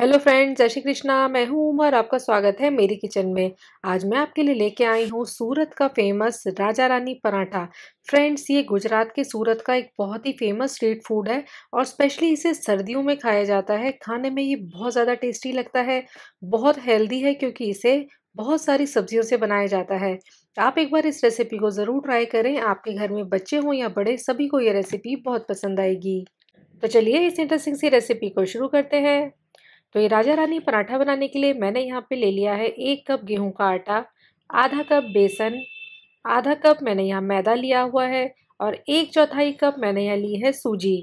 hello friends जय श्री कृष्णा मैं हूं उमर आपका स्वागत है मेरी किचन में आज मैं आपके लिए लेके आई हूं सूरत का फेमस राजा रानी पराठा फ्रेंड्स ये गुजरात के सूरत का एक बहुत ही फेमस स्ट्रीट फूड है और स्पेशली इसे सर्दियों में खाया जाता है खाने में ये बहुत ज़्यादा टेस्टी लगता है बहुत हेल्दी है क्योंकि इसे बहुत सारी सब्जियों से बनाया जाता है आप एक बार इस रेसिपी को ज़रूर ट्राई करें आपके घर में बच्चे हों या बड़े सभी को ये रेसिपी बहुत पसंद आएगी तो चलिए इस इंटरेस्टिंग सी रेसिपी को शुरू करते हैं तो ये राजा रानी पराठा बनाने के लिए मैंने यहाँ पे ले लिया है एक कप गेहूं का आटा आधा कप बेसन आधा कप मैंने यहाँ मैदा लिया हुआ है और एक चौथाई कप मैंने यहाँ ली है सूजी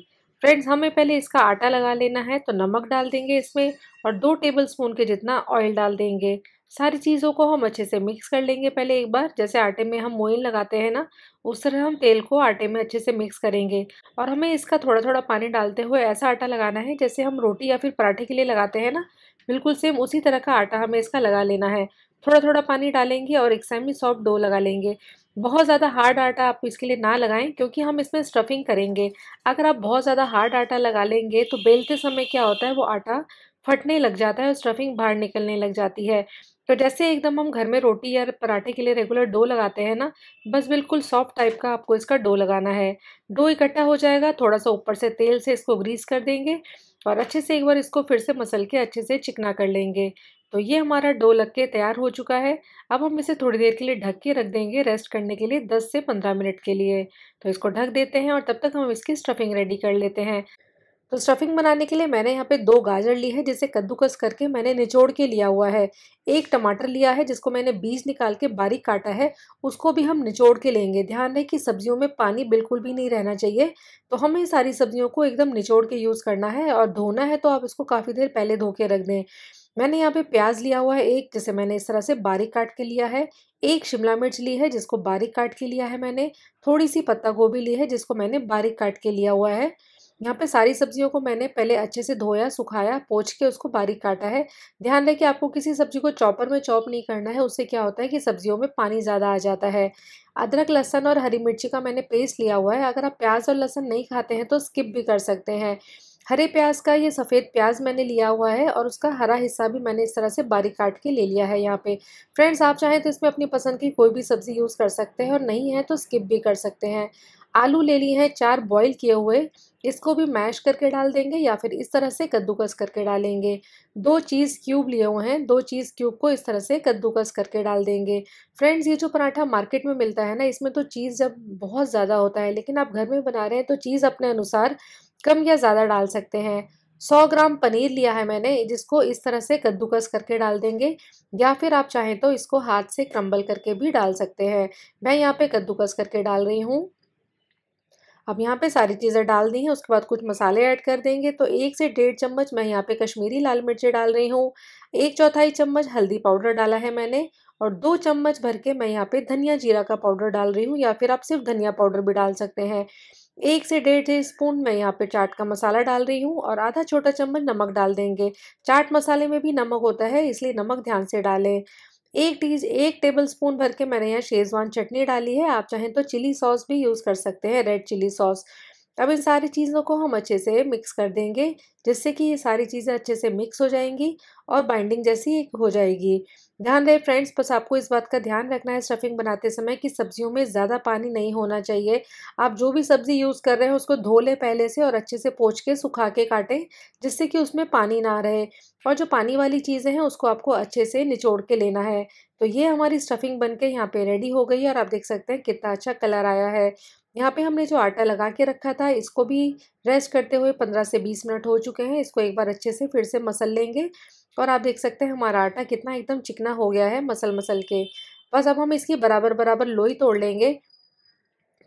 फ्रेंड्स हमें पहले इसका आटा लगा लेना है तो नमक डाल देंगे इसमें और दो टेबल स्पून के जितना ऑयल डाल देंगे सारी चीज़ों को हम अच्छे से मिक्स कर लेंगे पहले एक बार जैसे आटे में हम मोइन लगाते हैं ना उस तरह हम तेल को आटे में अच्छे से मिक्स करेंगे और हमें इसका थोड़ा थोड़ा पानी डालते हुए ऐसा आटा लगाना है जैसे हम रोटी या फिर पराठे के लिए लगाते हैं ना बिल्कुल सेम उसी तरह का आटा हमें इसका लगा लेना है थोड़ा थोड़ा पानी डालेंगे और एक सेमी सॉफ्ट डो लगा लेंगे बहुत ज़्यादा हार्ड आटा आप इसके लिए ना लगाएं क्योंकि हम इसमें स्टफिंग करेंगे अगर आप बहुत ज़्यादा हार्ड आटा लगा लेंगे तो बेलते समय क्या होता है वो आटा फटने लग जाता है और स्टफिंग बाहर निकलने लग जाती है तो जैसे एकदम हम घर में रोटी या पराठे के लिए रेगुलर डो लगाते हैं ना बस बिल्कुल सॉफ्ट टाइप का आपको इसका डो लगाना है डो इकट्ठा हो जाएगा थोड़ा सा ऊपर से तेल से इसको ग्रीस कर देंगे और अच्छे से एक बार इसको फिर से मसल के अच्छे से चिकना कर लेंगे तो ये हमारा डो लग के तैयार हो चुका है अब हम इसे थोड़ी देर के लिए ढक के रख देंगे रेस्ट करने के लिए 10 से 15 मिनट के लिए तो इसको ढक देते हैं और तब तक हम इसकी स्टफिंग रेडी कर लेते हैं तो स्टफिंग बनाने के लिए मैंने यहाँ पे दो गाजर ली है जिसे कद्दूकस करके मैंने निचोड़ के लिया हुआ है एक टमाटर लिया है जिसको मैंने बीज निकाल के बारीक काटा है उसको भी हम निचोड़ के लेंगे ध्यान रहे कि सब्जियों में पानी बिल्कुल भी नहीं रहना चाहिए तो हमें सारी सब्जियों को एकदम निचोड़ के यूज़ करना है और धोना है तो आप इसको काफ़ी देर पहले धो के रख दें मैंने यहाँ पे प्याज लिया हुआ है एक जिसे मैंने इस तरह से बारीक काट के लिया है एक शिमला मिर्च ली है जिसको बारीक काट के लिया है मैंने थोड़ी सी पत्ता गोभी ली है जिसको मैंने बारीक काट के लिया हुआ है यहाँ पे सारी सब्जियों को मैंने पहले अच्छे से धोया सुखाया पोछ के उसको बारीक काटा है ध्यान रहे कि आपको किसी सब्जी को चॉपर में चॉप नहीं करना है उससे क्या होता है कि सब्जियों में पानी ज़्यादा आ जाता है अदरक लहसन और हरी मिर्ची का मैंने पेस्ट लिया हुआ है अगर आप प्याज और लहसन नहीं खाते हैं तो स्किप भी कर सकते हैं हरे प्याज का ये सफ़ेद प्याज मैंने लिया हुआ है और उसका हरा हिस्सा भी मैंने इस तरह से बारीक काट के ले लिया है यहाँ पे फ्रेंड्स आप चाहें तो इसमें अपनी पसंद की कोई भी सब्ज़ी यूज़ कर सकते हैं और नहीं है तो स्किप भी कर सकते हैं आलू ले लिए हैं चार बॉईल किए हुए इसको भी मैश करके डाल देंगे या फिर इस तरह से कद्दूकस करके डालेंगे दो चीज़ क्यूब लिए हुए हैं दो चीज़ क्यूब को इस तरह से कद्दूकस करके डाल देंगे फ्रेंड्स ये जो पराठा मार्केट में मिलता है ना इसमें तो चीज़ जब बहुत ज़्यादा होता है लेकिन आप घर में बना रहे हैं तो चीज़ अपने अनुसार कम या ज़्यादा डाल सकते हैं सौ ग्राम पनीर लिया है मैंने जिसको इस तरह से कद्दूकस करके डाल देंगे या फिर आप चाहें तो इसको हाथ से क्रम्बल करके भी डाल सकते हैं मैं यहाँ पे कद्दूकस करके डाल रही हूँ अब यहाँ पे सारी चीज़ें डाल दी हैं उसके बाद कुछ मसाले ऐड कर देंगे तो एक से डेढ़ चम्मच मैं यहाँ पे कश्मीरी लाल मिर्चें डाल रही हूँ एक चौथाई चम्मच हल्दी पाउडर डाला है मैंने और दो चम्मच भर के मैं यहाँ पे धनिया जीरा का पाउडर डाल रही हूँ या फिर आप सिर्फ धनिया पाउडर भी डाल सकते हैं एक से डेढ़ स्पून मैं यहाँ पे चाट का मसाला डाल रही हूँ और आधा छोटा चम्मच नमक डाल देंगे चाट मसाले में भी नमक होता है इसलिए नमक ध्यान से डालें एक टी एक टेबल स्पून भर के मैंने यहाँ शेजवान चटनी डाली है आप चाहें तो चिली सॉस भी यूज़ कर सकते हैं रेड चिली सॉस अब इन सारी चीज़ों को हम अच्छे से मिक्स कर देंगे जिससे कि ये सारी चीज़ें अच्छे से मिक्स हो जाएंगी और बाइंडिंग जैसी एक हो जाएगी ध्यान रहे फ्रेंड्स बस आपको इस बात का ध्यान रखना है स्टफिंग बनाते समय कि सब्जियों में ज़्यादा पानी नहीं होना चाहिए आप जो भी सब्ज़ी यूज़ कर रहे हैं उसको धो लें पहले से और अच्छे से पोछ के सुखा के काटें जिससे कि उसमें पानी ना रहे और जो पानी वाली चीज़ें हैं उसको आपको अच्छे से निचोड़ के लेना है तो ये हमारी स्टफिंग बन के यहाँ पे रेडी हो गई है और आप देख सकते हैं कितना अच्छा कलर आया है यहाँ पे हमने जो आटा लगा के रखा था इसको भी रेस्ट करते हुए पंद्रह से बीस मिनट हो चुके हैं इसको एक बार अच्छे से फिर से मसल लेंगे और आप देख सकते हैं हमारा आटा कितना एकदम चिकना हो गया है मसल मसल के बस अब हम इसकी बराबर बराबर लोई तोड़ लेंगे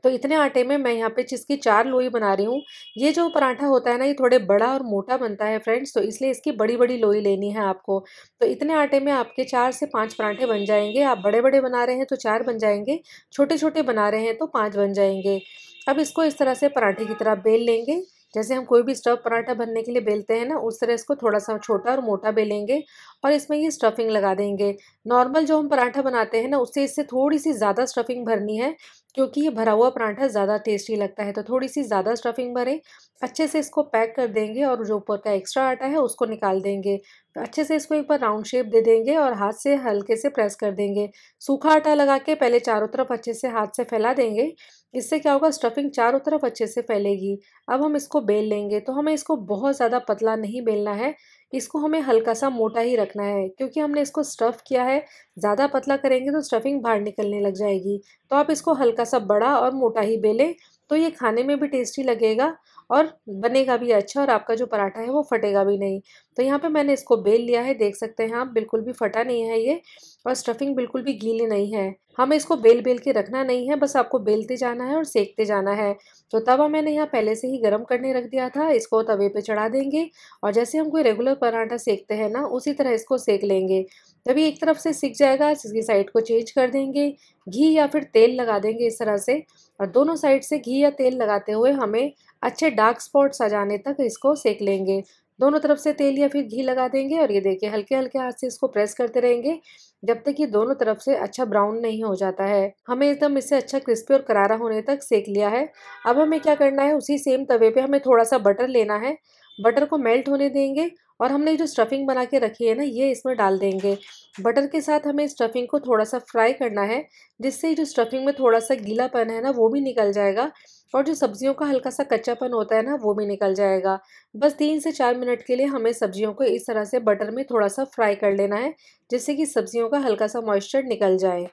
तो इतने आटे में मैं यहाँ पे जिसकी चार लोई बना रही हूँ ये जो पराठा होता है ना ये थोड़े बड़ा और मोटा बनता है फ्रेंड्स तो इसलिए इसकी बड़ी बड़ी लोई लेनी है आपको तो इतने आटे में आपके चार से पाँच पराठे बन जाएंगे आप बड़े बड़े बना रहे हैं तो चार बन जाएंगे छोटे छोटे बना रहे हैं तो पाँच बन जाएंगे अब इसको इस तरह से पराठे की तरह बेल लेंगे जैसे हम कोई भी स्टफ़ पराठा बनने के लिए बेलते हैं ना उस तरह इसको थोड़ा सा छोटा और मोटा बेलेंगे और इसमें ये स्टफिंग लगा देंगे नॉर्मल जो हम पराठा बनाते हैं ना उससे इससे थोड़ी सी ज़्यादा स्टफिंग भरनी है क्योंकि ये भरा हुआ पराठा ज़्यादा टेस्टी लगता है तो थोड़ी सी ज़्यादा स्टफिंग भरें अच्छे से इसको पैक कर देंगे और जो ऊपर का एक्स्ट्रा आटा है उसको निकाल देंगे तो अच्छे से इसको एक बार राउंड शेप दे देंगे और हाथ से हल्के से प्रेस कर देंगे सूखा आटा लगा के पहले चारों तरफ अच्छे से हाथ से फैला देंगे इससे क्या होगा स्टफिंग चारों तरफ अच्छे से फैलेगी अब हम इसको बेल लेंगे तो हमें इसको बहुत ज़्यादा पतला नहीं बेलना है इसको हमें हल्का सा मोटा ही रखना है क्योंकि हमने इसको स्टफ़ किया है ज़्यादा पतला करेंगे तो स्टफिंग बाहर निकलने लग जाएगी तो आप इसको हल्का सा बड़ा और मोटा ही बेलें तो ये खाने में भी टेस्टी लगेगा और बनेगा भी अच्छा और आपका जो पराठा है वो फटेगा भी नहीं तो यहाँ पे मैंने इसको बेल लिया है देख सकते हैं आप बिल्कुल भी फटा नहीं है ये और स्टफिंग बिल्कुल भी गीली नहीं है हमें इसको बेल बेल के रखना नहीं है बस आपको बेलते जाना है और सेकते जाना है तो तवा मैंने यहाँ पहले से ही गर्म करने रख दिया था इसको तवे पर चढ़ा देंगे और जैसे हम कोई रेगुलर पराठा सेकते हैं ना उसी तरह इसको सेक लेंगे जब ये एक तरफ से सीख जाएगा इसकी साइड को चेंज कर देंगे घी या फिर तेल लगा देंगे इस तरह से और दोनों साइड से घी या तेल लगाते हुए हमें अच्छे डार्क स्पॉट्स आ जाने तक इसको सेक लेंगे दोनों तरफ से तेल या फिर घी लगा देंगे और ये देखिए हल्के हल्के हाथ से इसको प्रेस करते रहेंगे जब तक ये दोनों तरफ से अच्छा ब्राउन नहीं हो जाता है हमें एकदम इससे अच्छा क्रिस्पी और करारा होने तक सेक लिया है अब हमें क्या करना है उसी सेम तवे पे हमें थोड़ा सा बटर लेना है बटर को मेल्ट होने देंगे और हमने जो स्टफिंग बना के रखी है ना ये इसमें डाल देंगे बटर के साथ हमें स्टफिंग को थोड़ा सा फ्राई करना है जिससे जो स्टफिंग में थोड़ा सा गीलापन है ना वो भी निकल जाएगा और जो सब्जियों का हल्का सा कच्चापन होता है ना वो भी निकल जाएगा बस तीन से चार मिनट के लिए हमें सब्जियों को इस तरह से बटर में थोड़ा सा फ्राई कर लेना है जिससे कि सब्जियों का हल्का सा मॉइस्चर निकल जाए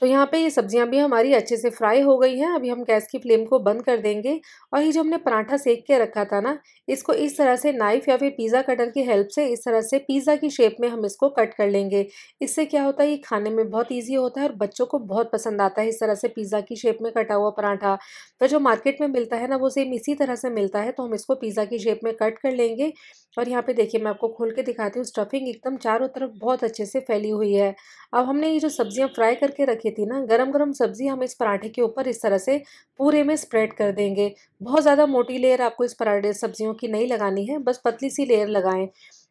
तो यहाँ पे ये सब्जियाँ भी हमारी अच्छे से फ्राई हो गई हैं अभी हम गैस की फ्लेम को बंद कर देंगे और ये जो हमने पराठा सेक के रखा था ना इसको इस तरह से नाइफ़ या फिर पिज़्ज़ा कटर की हेल्प से इस तरह से पिज़्ज़ा की शेप में हम इसको कट कर लेंगे इससे क्या होता है ये खाने में बहुत ईजी होता है और बच्चों को बहुत पसंद आता है इस तरह से पिज़्ज़ा की शेप में कटा हुआ पराठा तो जो मार्केट में मिलता है ना वो सेम इसी तरह से मिलता है तो हम इसको पिज़्ज़ा की शेप में कट कर लेंगे और यहाँ पे देखिए मैं आपको खोल के दिखाती हूँ स्टफिंग एकदम चारों तरफ बहुत अच्छे से फैली हुई है अब हमने ये जो सब्जियाँ फ्राई करके रखी रखी थी ना गरम गरम सब्जी हम इस पराठे के ऊपर इस तरह से पूरे में स्प्रेड कर देंगे बहुत ज़्यादा मोटी लेयर आपको इस पराठे सब्जियों की नहीं लगानी है बस पतली सी लेयर लगाएं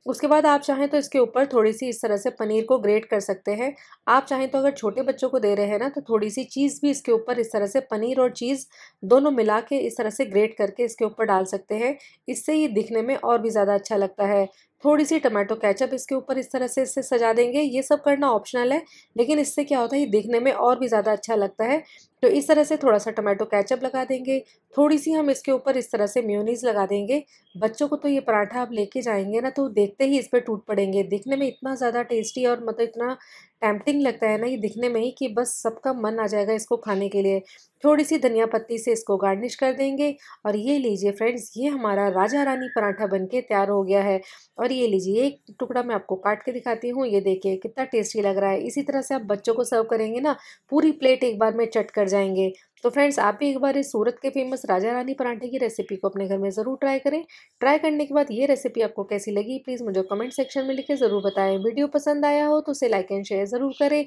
उसके बाद आप चाहें तो इसके ऊपर थोड़ी सी इस तरह से पनीर को ग्रेट कर सकते हैं आप चाहें तो अगर छोटे बच्चों को दे रहे हैं ना तो थोड़ी सी चीज़ भी इसके ऊपर इस तरह से पनीर और चीज़ दोनों मिला के इस तरह से ग्रेट करके इसके ऊपर डाल सकते हैं इससे ये दिखने में और भी ज़्यादा अच्छा लगता है थोड़ी सी टमाटो कैचअप इसके ऊपर इस तरह से इससे सजा देंगे ये सब करना ऑप्शनल है लेकिन इससे क्या होता है ये दिखने में और भी ज़्यादा अच्छा लगता है तो इस तरह से थोड़ा सा टमाटो कैचअप लगा देंगे थोड़ी सी हम इसके ऊपर इस तरह से म्योनीस लगा देंगे बच्चों को तो ये पराठा आप लेके जाएंगे ना तो देखते ही इस पर टूट पड़ेंगे दिखने में इतना ज़्यादा टेस्टी और मतलब इतना टैम्पटिंग लगता है ना ये दिखने में ही कि बस सबका मन आ जाएगा इसको खाने के लिए थोड़ी सी धनिया पत्ती से इसको गार्निश कर देंगे और ये लीजिए फ्रेंड्स ये हमारा राजा रानी पराठा बनके तैयार हो गया है और ये लीजिए एक टुकड़ा मैं आपको काट के दिखाती हूँ ये देखिए कितना टेस्टी लग रहा है इसी तरह से आप बच्चों को सर्व करेंगे ना पूरी प्लेट एक बार में चट कर जाएंगे तो फ्रेंड्स आप भी एक बार इस सूरत के फेमस राजा रानी पराठे की रेसिपी को अपने घर में ज़रूर ट्राई करें ट्राई करने के बाद ये रेसिपी आपको कैसी लगी प्लीज़ मुझे कमेंट सेक्शन में लिखे ज़रूर बताएं वीडियो पसंद आया हो तो उसे लाइक एंड शेयर ज़रूर करें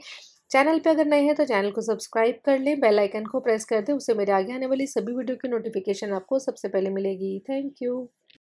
चैनल पे अगर नए हैं तो चैनल को सब्सक्राइब कर लें बेल आइकन को प्रेस कर दें उससे मेरे आगे आने वाली सभी वीडियो की नोटिफिकेशन आपको सबसे पहले मिलेगी थैंक यू